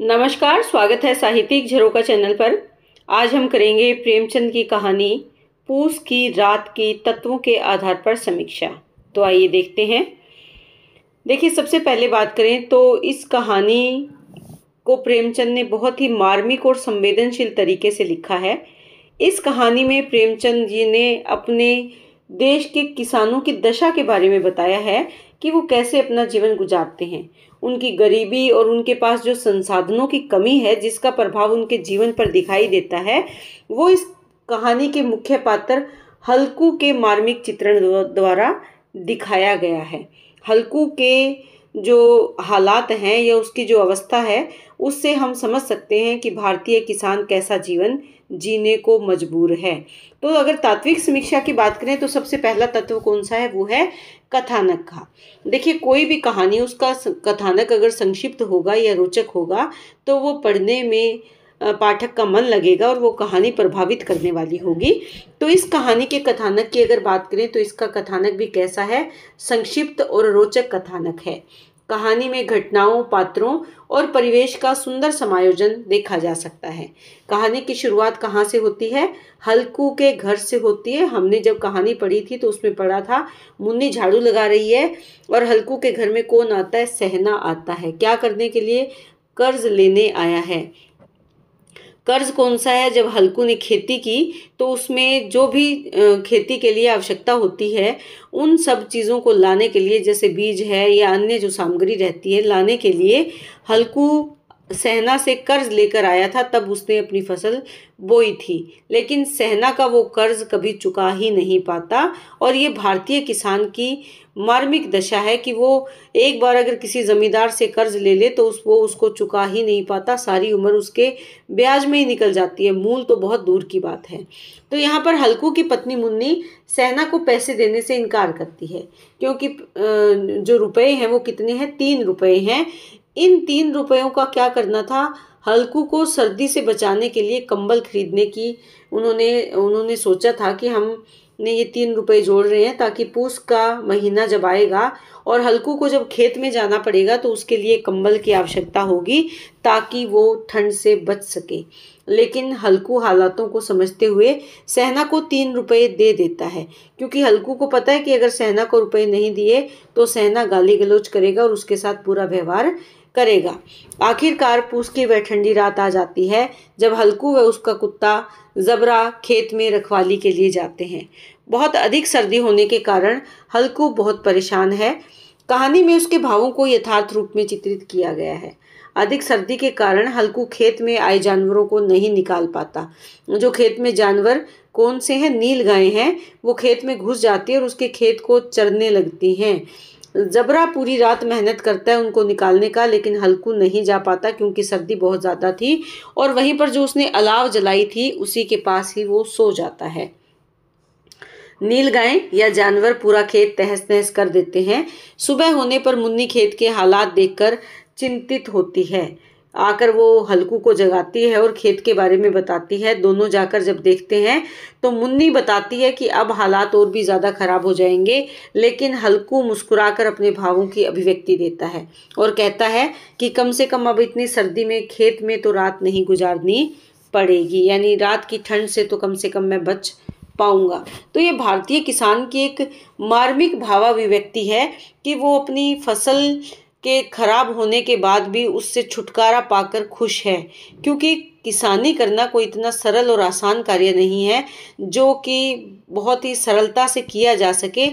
नमस्कार स्वागत है साहित्यिक झरोका चैनल पर आज हम करेंगे प्रेमचंद की कहानी पूस की रात की तत्वों के आधार पर समीक्षा तो आइए देखते हैं देखिए सबसे पहले बात करें तो इस कहानी को प्रेमचंद ने बहुत ही मार्मिक और संवेदनशील तरीके से लिखा है इस कहानी में प्रेमचंद जी ने अपने देश के किसानों की दशा के बारे में बताया है कि वो कैसे अपना जीवन गुजारते हैं उनकी गरीबी और उनके पास जो संसाधनों की कमी है जिसका प्रभाव उनके जीवन पर दिखाई देता है वो इस कहानी के मुख्य पात्र हल्कू के मार्मिक चित्रण द्वारा दिखाया गया है हल्कू के जो हालात हैं या उसकी जो अवस्था है उससे हम समझ सकते हैं कि भारतीय किसान कैसा जीवन जीने को मजबूर है तो अगर तात्विक समीक्षा की बात करें तो सबसे पहला तत्व कौन सा है वो है कथानक का देखिए कोई भी कहानी उसका कथानक अगर संक्षिप्त होगा या रोचक होगा तो वो पढ़ने में पाठक का मन लगेगा और वो कहानी प्रभावित करने वाली होगी तो इस कहानी के कथानक की अगर बात करें तो इसका कथानक भी कैसा है संक्षिप्त और रोचक कथानक है कहानी में घटनाओं पात्रों और परिवेश का सुंदर समायोजन देखा जा सकता है कहानी की शुरुआत कहाँ से होती है हल्कू के घर से होती है हमने जब कहानी पढ़ी थी तो उसमें पढ़ा था मुन्नी झाड़ू लगा रही है और हल्कू के घर में कौन आता है सहना आता है क्या करने के लिए कर्ज लेने आया है कर्ज कौन सा है जब हल्कू ने खेती की तो उसमें जो भी खेती के लिए आवश्यकता होती है उन सब चीज़ों को लाने के लिए जैसे बीज है या अन्य जो सामग्री रहती है लाने के लिए हल्कू सहना से कर्ज लेकर आया था तब उसने अपनी फसल बोई थी लेकिन सहना का वो कर्ज कभी चुका ही नहीं पाता और ये भारतीय किसान की मार्मिक दशा है कि वो एक बार अगर किसी ज़मींदार से कर्ज ले ले तो उस वो उसको चुका ही नहीं पाता सारी उम्र उसके ब्याज में ही निकल जाती है मूल तो बहुत दूर की बात है तो यहाँ पर हल्कू की पत्नी मुन्नी सहना को पैसे देने से इनकार करती है क्योंकि जो रुपए हैं वो कितने हैं तीन रुपए हैं इन तीन रुपयों का क्या करना था हल्कू को सर्दी से बचाने के लिए कंबल खरीदने की उन्होंने उन्होंने सोचा था कि हम ने ये तीन रुपए जोड़ रहे हैं ताकि पूस का महीना जब आएगा और हल्कू को जब खेत में जाना पड़ेगा तो उसके लिए कंबल की आवश्यकता होगी ताकि वो ठंड से बच सके लेकिन हल्कू हालातों को समझते हुए सहना को तीन रुपए दे देता है क्योंकि हल्कू को पता है कि अगर सहना को रुपए नहीं दिए तो सहना गाली गलोच करेगा और उसके साथ पूरा व्यवहार करेगा आखिरकार पूस की वह ठंडी रात आ जाती है जब हल्कू व उसका कुत्ता जबरा खेत में रखवाली के लिए जाते हैं बहुत अधिक सर्दी होने के कारण हल्कू बहुत परेशान है कहानी में उसके भावों को यथार्थ रूप में चित्रित किया गया है अधिक सर्दी के कारण हल्कू खेत में आए जानवरों को नहीं निकाल पाता जो खेत में जानवर कौन से हैं नील गाय हैं वो खेत में घुस जाती है और उसके खेत को चरने लगती हैं जबरा पूरी रात मेहनत करता है उनको निकालने का लेकिन हल्कू नहीं जा पाता क्योंकि सर्दी बहुत ज़्यादा थी और वहीं पर जो उसने अलाव जलाई थी उसी के पास ही वो सो जाता है नील गाय या जानवर पूरा खेत तहस नहस कर देते हैं सुबह होने पर मुन्नी खेत के हालात देखकर चिंतित होती है आकर वो हल्कू को जगाती है और खेत के बारे में बताती है दोनों जाकर जब देखते हैं तो मुन्नी बताती है कि अब हालात और भी ज़्यादा ख़राब हो जाएंगे लेकिन हल्कू मुस्कुराकर अपने भावों की अभिव्यक्ति देता है और कहता है कि कम से कम अब इतनी सर्दी में खेत में तो रात नहीं गुजारनी पड़ेगी यानी रात की ठंड से तो कम से कम मैं बच पाऊंगा तो ये भारतीय किसान की एक मार्मिक भावाभिव्यक्ति है कि वो अपनी फसल के ख़राब होने के बाद भी उससे छुटकारा पाकर खुश है क्योंकि किसानी करना कोई इतना सरल और आसान कार्य नहीं है जो कि बहुत ही सरलता से किया जा सके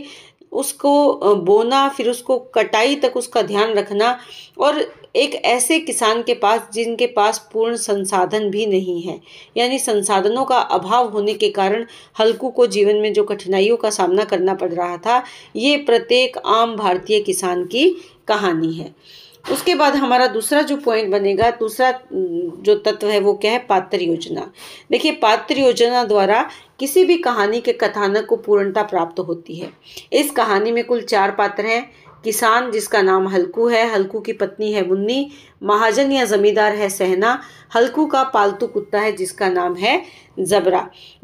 उसको बोना फिर उसको कटाई तक उसका ध्यान रखना और एक ऐसे किसान के पास जिनके पास पूर्ण संसाधन भी नहीं है यानी संसाधनों का अभाव होने के कारण हल्कू को जीवन में जो कठिनाइयों का सामना करना पड़ रहा था ये प्रत्येक आम भारतीय किसान की कहानी है उसके बाद हमारा दूसरा जो पॉइंट बनेगा दूसरा जो तत्व है वो क्या है पात्र योजना देखिए पात्र योजना द्वारा किसी भी कहानी के कथानक को पूर्णता प्राप्त होती है इस कहानी में कुल चार पात्र हैं किसान जिसका नाम हल्कू है हल्कू की पत्नी है मुन्नी महाजन या ज़मींदार है सहना हल्कू का पालतू कुत्ता है जिसका नाम है जबरा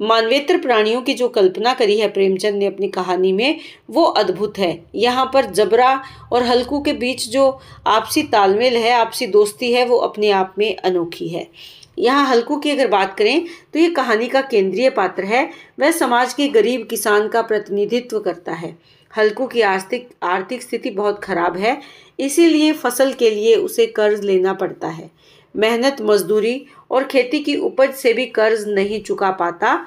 मानवेतर प्राणियों की जो कल्पना करी है प्रेमचंद ने अपनी कहानी में वो अद्भुत है यहाँ पर जबरा और हल्कू के बीच जो आपसी तालमेल है आपसी दोस्ती है वो अपने आप में अनोखी है यहाँ हल्कू की अगर बात करें तो ये कहानी का केंद्रीय पात्र है वह समाज के गरीब किसान का प्रतिनिधित्व करता है हल्कू की आर्थिक आर्थिक स्थिति बहुत खराब है इसीलिए फसल के लिए उसे कर्ज लेना पड़ता है मेहनत मजदूरी और खेती की उपज से भी कर्ज नहीं चुका पाता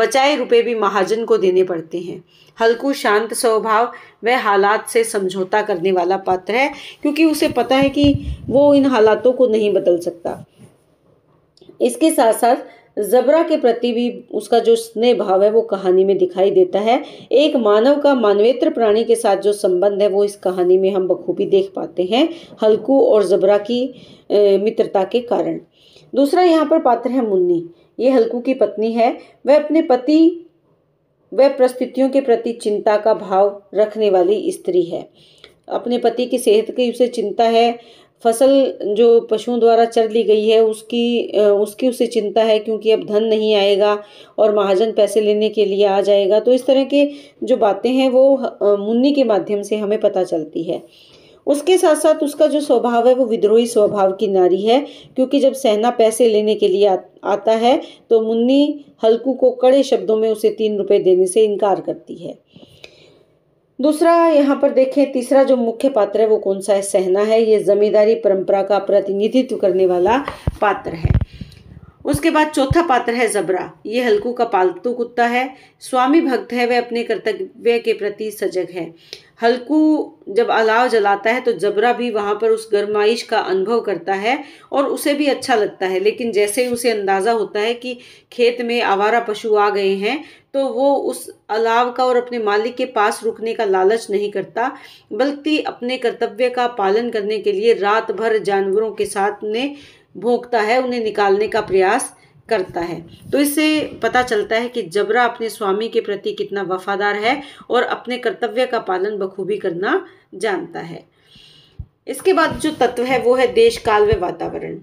बचाए रुपए भी महाजन को देने पड़ते हैं हल्कू शांत स्वभाव व हालात से समझौता करने वाला पात्र है क्योंकि उसे पता है कि वो इन हालातों को नहीं बदल सकता इसके साथ साथ जबरा के प्रति भी उसका जो स्नेह भाव है वो कहानी में दिखाई देता है एक मानव का मानवेत्र प्राणी के साथ जो संबंध है वो इस कहानी में हम बखूबी देख पाते हैं हल्कू और जबरा की मित्रता के कारण दूसरा यहाँ पर पात्र है मुन्नी ये हल्कू की पत्नी है वह अपने पति वह परिस्थितियों के प्रति चिंता का भाव रखने वाली स्त्री है अपने पति की सेहत की उसे चिंता है फसल जो पशुओं द्वारा चर ली गई है उसकी उसकी उसे चिंता है क्योंकि अब धन नहीं आएगा और महाजन पैसे लेने के लिए आ जाएगा तो इस तरह के जो बातें हैं वो मुन्नी के माध्यम से हमें पता चलती है उसके साथ साथ उसका जो स्वभाव है वो विद्रोही स्वभाव की नारी है क्योंकि जब सहना पैसे लेने के लिए आता है तो मुन्नी हल्कू को कड़े शब्दों में उसे तीन रुपये देने से इनकार करती है दूसरा यहाँ पर देखें तीसरा जो मुख्य पात्र है वो कौन सा है सहना है ये जमींदारी परंपरा का प्रतिनिधित्व करने वाला पात्र है उसके बाद चौथा पात्र है जबरा ये हल्कू का पालतू कुत्ता है स्वामी भक्त है वह अपने कर्तव्य के प्रति सजग है हल्कू जब अलाव जलाता है तो जबरा भी वहाँ पर उस गर्माइश का अनुभव करता है और उसे भी अच्छा लगता है लेकिन जैसे ही उसे अंदाज़ा होता है कि खेत में आवारा पशु आ गए हैं तो वो उस अलाव का और अपने मालिक के पास रुकने का लालच नहीं करता बल्कि अपने कर्तव्य का पालन करने के लिए रात भर जानवरों के साथ ने भोगता है उन्हें निकालने का प्रयास करता है तो इससे पता चलता है कि जबरा अपने स्वामी के प्रति कितना वफादार है और अपने कर्तव्य का पालन बखूबी करना जानता है इसके बाद जो तत्व है वो है देश काल व वातावरण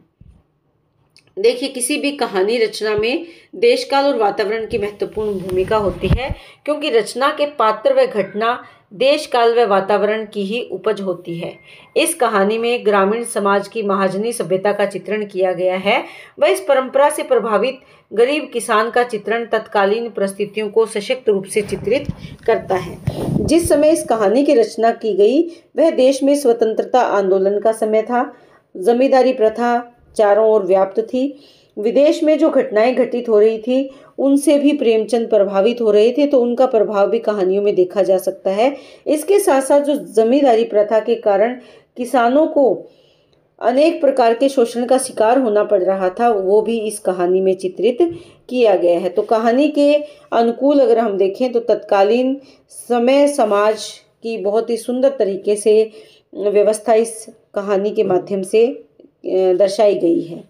देखिए किसी भी कहानी रचना में देश काल और वातावरण की महत्वपूर्ण भूमिका होती है क्योंकि रचना के पात्र व घटना देश काल व वातावरण की ही उपज होती है इस कहानी में ग्रामीण समाज की महाजनी सभ्यता का चित्रण किया गया है व इस परंपरा से प्रभावित गरीब किसान का चित्रण तत्कालीन परिस्थितियों को सशक्त रूप से चित्रित करता है जिस समय इस कहानी की रचना की गई वह देश में स्वतंत्रता आंदोलन का समय था जमींदारी प्रथा चारों ओर व्याप्त थी विदेश में जो घटनाएं घटित हो रही थी उनसे भी प्रेमचंद प्रभावित हो रहे थे तो उनका प्रभाव भी कहानियों में देखा जा सकता है इसके साथ साथ जो जमींदारी प्रथा के कारण किसानों को अनेक प्रकार के शोषण का शिकार होना पड़ रहा था वो भी इस कहानी में चित्रित किया गया है तो कहानी के अनुकूल अगर हम देखें तो तत्कालीन समय समाज की बहुत ही सुंदर तरीके से व्यवस्था इस कहानी के माध्यम से दर्शाई गई है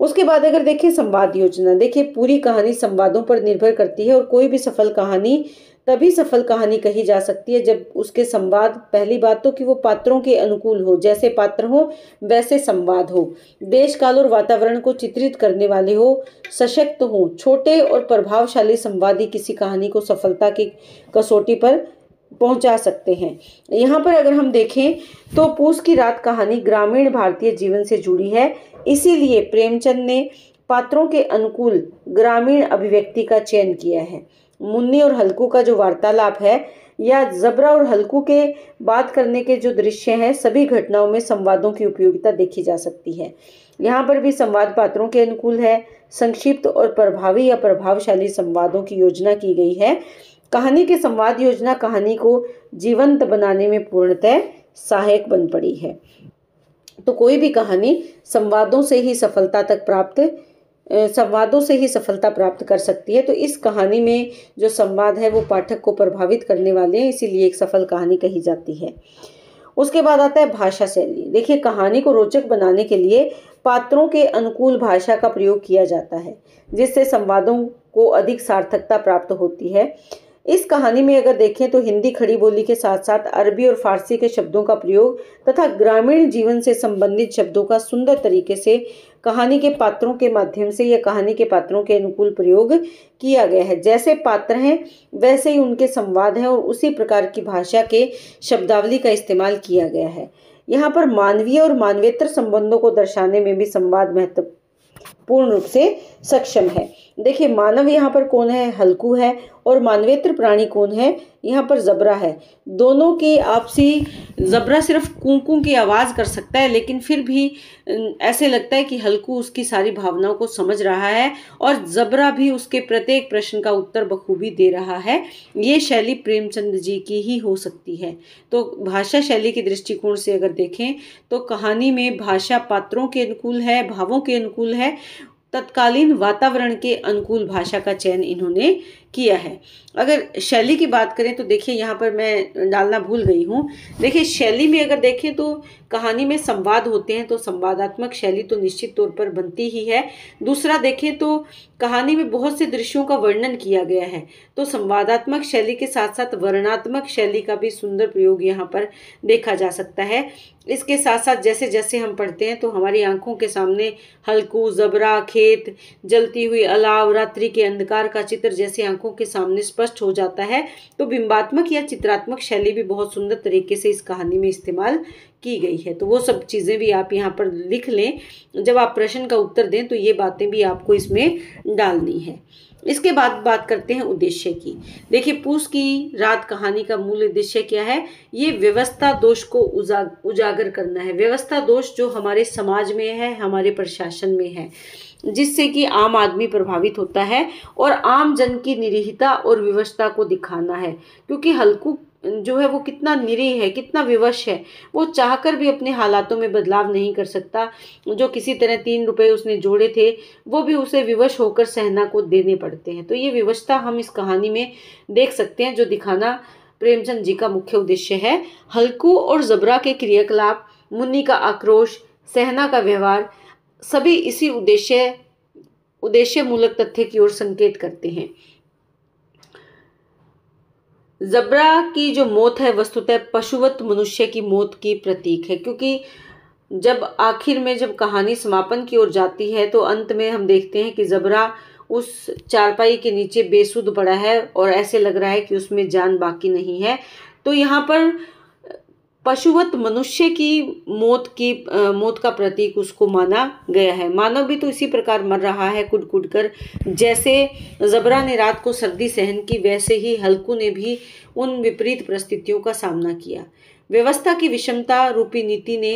उसके बाद अगर देखें संवाद योजना देखिए पूरी कहानी संवादों पर निर्भर करती है और कोई भी सफल कहानी तभी सफल कहानी कही जा सकती है जब उसके संवाद पहली बात तो कि वो पात्रों के अनुकूल हो जैसे पात्र हो वैसे संवाद हो देश काल और वातावरण को चित्रित करने वाले हो सशक्त हो छोटे और प्रभावशाली संवादी किसी कहानी को सफलता की कसौटी पर पहुंचा सकते हैं यहाँ पर अगर हम देखें तो पूस की रात कहानी ग्रामीण भारतीय जीवन से जुड़ी है इसीलिए प्रेमचंद ने पात्रों के अनुकूल ग्रामीण अभिव्यक्ति का चयन किया है मुन्नी और हल्कू का जो वार्तालाप है या जबरा और हल्कू के बात करने के जो दृश्य हैं सभी घटनाओं में संवादों की उपयोगिता देखी जा सकती है यहाँ पर भी संवाद पात्रों के अनुकूल है संक्षिप्त और प्रभावी या प्रभावशाली संवादों की योजना की गई है कहानी के संवाद योजना कहानी को जीवंत बनाने में पूर्णतः सहायक बन पड़ी है तो कोई भी कहानी संवादों से ही सफलता तक प्राप्त संवादों से ही सफलता प्राप्त कर सकती है तो इस कहानी में जो संवाद है वो पाठक को प्रभावित करने वाले हैं इसीलिए एक सफल कहानी कही जाती है उसके बाद आता है भाषा शैली देखिए कहानी को रोचक बनाने के लिए पात्रों के अनुकूल भाषा का प्रयोग किया जाता है जिससे संवादों को अधिक सार्थकता प्राप्त होती है इस कहानी में अगर देखें तो हिंदी खड़ी बोली के साथ साथ अरबी और फारसी के शब्दों का प्रयोग तथा ग्रामीण जीवन से संबंधित शब्दों का सुंदर तरीके से कहानी के पात्रों के माध्यम से या कहानी के पात्रों के अनुकूल प्रयोग किया गया है जैसे पात्र हैं वैसे ही उनके संवाद हैं और उसी प्रकार की भाषा के शब्दावली का इस्तेमाल किया गया है यहाँ पर मानवीय और मानवेतर संबंधों को दर्शाने में भी संवाद महत्वपूर्ण पूर्ण रूप से सक्षम है देखिए मानव यहाँ पर कौन है हल्कू है और मानवेत्र प्राणी कौन है यहाँ पर जबरा है दोनों के आपसी जबरा सिर्फ कुंकू की आवाज़ कर सकता है लेकिन फिर भी ऐसे लगता है कि हल्कू उसकी सारी भावनाओं को समझ रहा है और जबरा भी उसके प्रत्येक प्रश्न का उत्तर बखूबी दे रहा है ये शैली प्रेमचंद जी की ही हो सकती है तो भाषा शैली के दृष्टिकोण से अगर देखें तो कहानी में भाषा पात्रों के अनुकूल है भावों के अनुकूल है तत्कालीन वातावरण के अनुकूल भाषा का चयन इन्होंने किया है अगर शैली की बात करें तो देखिए यहाँ पर मैं डालना भूल गई हूँ देखिए शैली में अगर देखें तो कहानी में संवाद होते हैं तो संवादात्मक शैली तो निश्चित तौर पर बनती ही है दूसरा देखें तो कहानी में बहुत से दृश्यों का वर्णन किया गया है तो संवादात्मक शैली के साथ साथ वर्णात्मक शैली का भी सुंदर प्रयोग यहाँ पर देखा जा सकता है इसके साथ साथ जैसे जैसे हम पढ़ते हैं तो हमारी आंखों के सामने हल्कू जबरा खेत जलती हुई अलाव रात्रि के अंधकार का चित्र जैसे आंख दर्शकों के सामने स्पष्ट हो जाता है तो बिंबात्मक या चित्रात्मक शैली भी बहुत सुंदर तरीके से इस कहानी में इस्तेमाल की गई है तो वो सब चीज़ें भी आप यहाँ पर लिख लें जब आप प्रश्न का उत्तर दें तो ये बातें भी आपको इसमें डालनी है इसके बाद बात करते हैं उद्देश्य की देखिए पूस की रात कहानी का मूल उद्देश्य क्या है ये व्यवस्था दोष को उजा उजागर करना है व्यवस्था दोष जो हमारे समाज में है हमारे प्रशासन में है जिससे कि आम आदमी प्रभावित होता है और आम जन की निरीहता और व्यवस्था को दिखाना है क्योंकि हल्कू जो है वो कितना निरीह है कितना विवश है वो चाहकर भी अपने हालातों में बदलाव नहीं कर सकता जो किसी तरह तीन रुपए उसने जोड़े थे वो भी उसे विवश होकर सहना को देने पड़ते हैं तो ये विवशता हम इस कहानी में देख सकते हैं जो दिखाना प्रेमचंद जी का मुख्य उद्देश्य है हल्कू और जबरा के क्रियाकलाप मुन्नी का आक्रोश सहना का व्यवहार सभी इसी उद्देश्य उद्देश्य मूलक तथ्य की ओर संकेत करते हैं जबरा की जो मौत है वस्तुतः पशुवत मनुष्य की मौत की प्रतीक है क्योंकि जब आखिर में जब कहानी समापन की ओर जाती है तो अंत में हम देखते हैं कि जबरा उस चारपाई के नीचे बेसुध पड़ा है और ऐसे लग रहा है कि उसमें जान बाकी नहीं है तो यहाँ पर पशुवत मनुष्य की मौत की आ, मौत का प्रतीक उसको माना गया है मानव भी तो इसी प्रकार मर रहा है कुट कुट कर जैसे जबरा ने रात को सर्दी सहन की वैसे ही हल्कू ने भी उन विपरीत परिस्थितियों का सामना किया व्यवस्था की विषमता रूपी नीति ने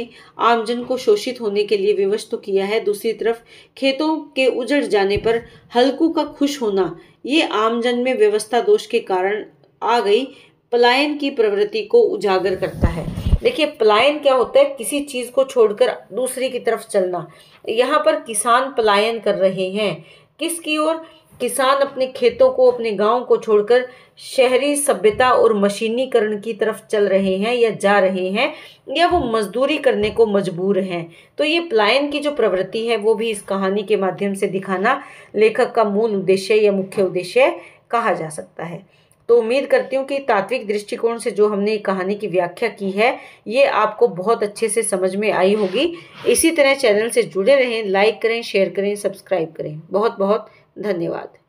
आमजन को शोषित होने के लिए विवश तो किया है दूसरी तरफ खेतों के उजड़ जाने पर हल्कू का खुश होना ये आमजन में व्यवस्था दोष के कारण आ गई पलायन की प्रवृत्ति को उजागर करता है देखिए पलायन क्या होता है किसी चीज़ को छोड़कर दूसरी की तरफ चलना यहाँ पर किसान पलायन कर रहे हैं किसकी ओर किसान अपने खेतों को अपने गांव को छोड़कर शहरी सभ्यता और मशीनीकरण की तरफ चल रहे हैं या जा रहे हैं या वो मजदूरी करने को मजबूर हैं तो ये पलायन की जो प्रवृत्ति है वो भी इस कहानी के माध्यम से दिखाना लेखक का मूल उद्देश्य या मुख्य उद्देश्य कहा जा सकता है तो उम्मीद करती हूँ कि तात्विक दृष्टिकोण से जो हमने कहानी की व्याख्या की है ये आपको बहुत अच्छे से समझ में आई होगी इसी तरह चैनल से जुड़े रहें लाइक करें शेयर करें सब्सक्राइब करें बहुत बहुत धन्यवाद